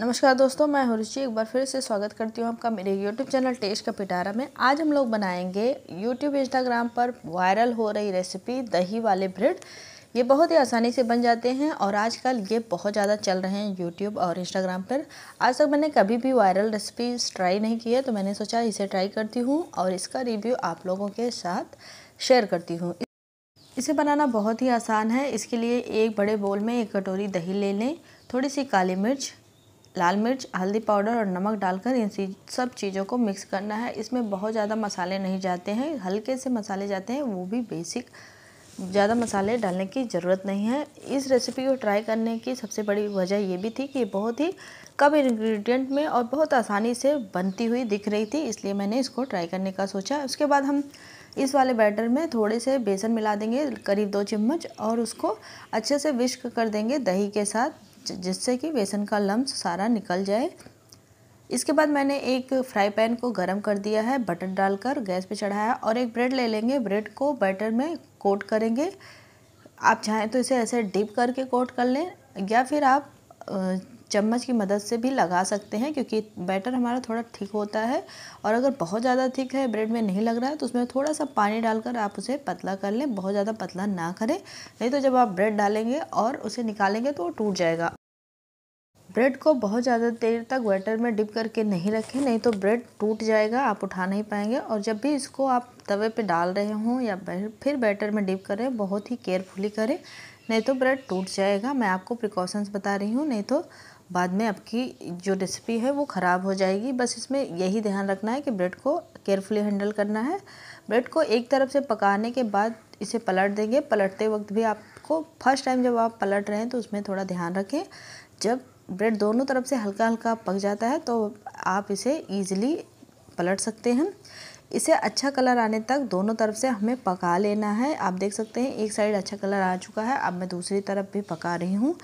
नमस्कार दोस्तों मैं हरुचि एक बार फिर से स्वागत करती हूँ आपका मेरे यूट्यूब चैनल टेस्ट का पिटारा में आज हम लोग बनाएंगे यूट्यूब इंस्टाग्राम पर वायरल हो रही रेसिपी दही वाले ब्रेड ये बहुत ही आसानी से बन जाते हैं और आजकल ये बहुत ज़्यादा चल रहे हैं यूट्यूब और इंस्टाग्राम पर आज तक मैंने कभी भी वायरल रेसिपी ट्राई नहीं की है तो मैंने सोचा इसे ट्राई करती हूँ और इसका रिव्यू आप लोगों के साथ शेयर करती हूँ इसे बनाना बहुत ही आसान है इसके लिए एक बड़े बोल में एक कटोरी दही ले लें थोड़ी सी काली मिर्च लाल मिर्च हल्दी पाउडर और नमक डालकर इन सब चीज़ों को मिक्स करना है इसमें बहुत ज़्यादा मसाले नहीं जाते हैं हल्के से मसाले जाते हैं वो भी बेसिक ज़्यादा मसाले डालने की ज़रूरत नहीं है इस रेसिपी को ट्राई करने की सबसे बड़ी वजह ये भी थी कि बहुत ही कम इंग्रेडिएंट में और बहुत आसानी से बनती हुई दिख रही थी इसलिए मैंने इसको ट्राई करने का सोचा उसके बाद हम इस वाले बैटर में थोड़े से बेसन मिला देंगे करीब दो चम्मच और उसको अच्छे से विश्क कर देंगे दही के साथ जिससे कि बेसन का लम्स सारा निकल जाए इसके बाद मैंने एक फ्राई पैन को गर्म कर दिया है बटर डालकर गैस पे चढ़ाया और एक ब्रेड ले लेंगे ब्रेड को बैटर में कोट करेंगे आप चाहें तो इसे ऐसे डिप करके कोट कर लें या फिर आप चम्मच की मदद से भी लगा सकते हैं क्योंकि बैटर हमारा थोड़ा ठीक होता है और अगर बहुत ज़्यादा ठीक है ब्रेड में नहीं लग रहा है तो उसमें थोड़ा सा पानी डालकर आप उसे पतला कर लें बहुत ज़्यादा पतला ना करें नहीं तो जब आप ब्रेड डालेंगे और उसे निकालेंगे तो वो टूट जाएगा ब्रेड को बहुत ज़्यादा देर तक वेटर में डिप करके नहीं रखें नहीं तो ब्रेड टूट जाएगा आप उठा नहीं पाएंगे और जब भी इसको आप तवे पे डाल रहे हों या फिर बैटर में डिप करें बहुत ही केयरफुली करें नहीं तो ब्रेड टूट जाएगा मैं आपको प्रिकॉशंस बता रही हूँ नहीं तो बाद में आपकी जो रेसिपी है वो ख़राब हो जाएगी बस इसमें यही ध्यान रखना है कि ब्रेड को केयरफुली हैंडल करना है ब्रेड को एक तरफ से पकाने के बाद इसे पलट देंगे पलटते वक्त भी आपको फर्स्ट टाइम जब आप पलट रहे हैं तो उसमें थोड़ा ध्यान रखें जब ब्रेड दोनों तरफ से हल्का हल्का पक जाता है तो आप इसे ईजिली पलट सकते हैं इसे अच्छा कलर आने तक दोनों तरफ से हमें पका लेना है आप देख सकते हैं एक साइड अच्छा कलर आ चुका है अब मैं दूसरी तरफ भी पका रही हूँ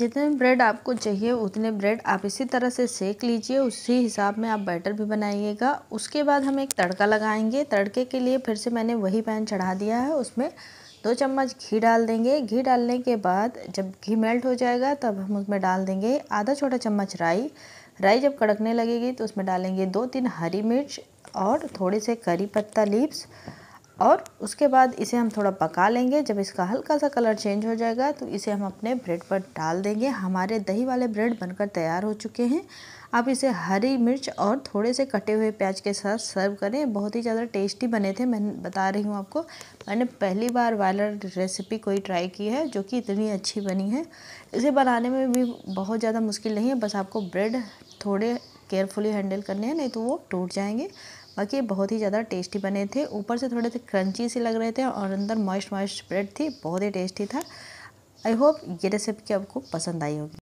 जितने ब्रेड आपको चाहिए उतने ब्रेड आप इसी तरह से सेक लीजिए उसी हिसाब में आप बैटर भी बनाइएगा उसके बाद हम एक तड़का लगाएंगे तड़के के लिए फिर से मैंने वही पैन चढ़ा दिया है उसमें दो चम्मच घी डाल देंगे घी डालने के बाद जब घी मेल्ट हो जाएगा तब हम उसमें डाल देंगे आधा छोटा चम्मच राई राई जब कड़कने लगेगी तो उसमें डालेंगे दो तीन हरी मिर्च और थोड़े से करी पत्ता लीप्स और उसके बाद इसे हम थोड़ा पका लेंगे जब इसका हल्का सा कलर चेंज हो जाएगा तो इसे हम अपने ब्रेड पर डाल देंगे हमारे दही वाले ब्रेड बनकर तैयार हो चुके हैं आप इसे हरी मिर्च और थोड़े से कटे हुए प्याज के साथ सर्व करें बहुत ही ज़्यादा टेस्टी बने थे मैं बता रही हूँ आपको मैंने पहली बार वायलर रेसिपी कोई ट्राई की है जो कि इतनी अच्छी बनी है इसे बनाने में भी बहुत ज़्यादा मुश्किल नहीं है बस आपको ब्रेड थोड़े केयरफुली हैंडल करने हैं नहीं तो वो टूट जाएंगे बाकी ये बहुत ही ज़्यादा टेस्टी बने थे ऊपर से थोड़े से क्रंची से लग रहे थे और अंदर मॉइस्ट मॉइस्ट ब्रेड थी बहुत ही टेस्टी था आई होप ये रेसिपी आपको पसंद आई होगी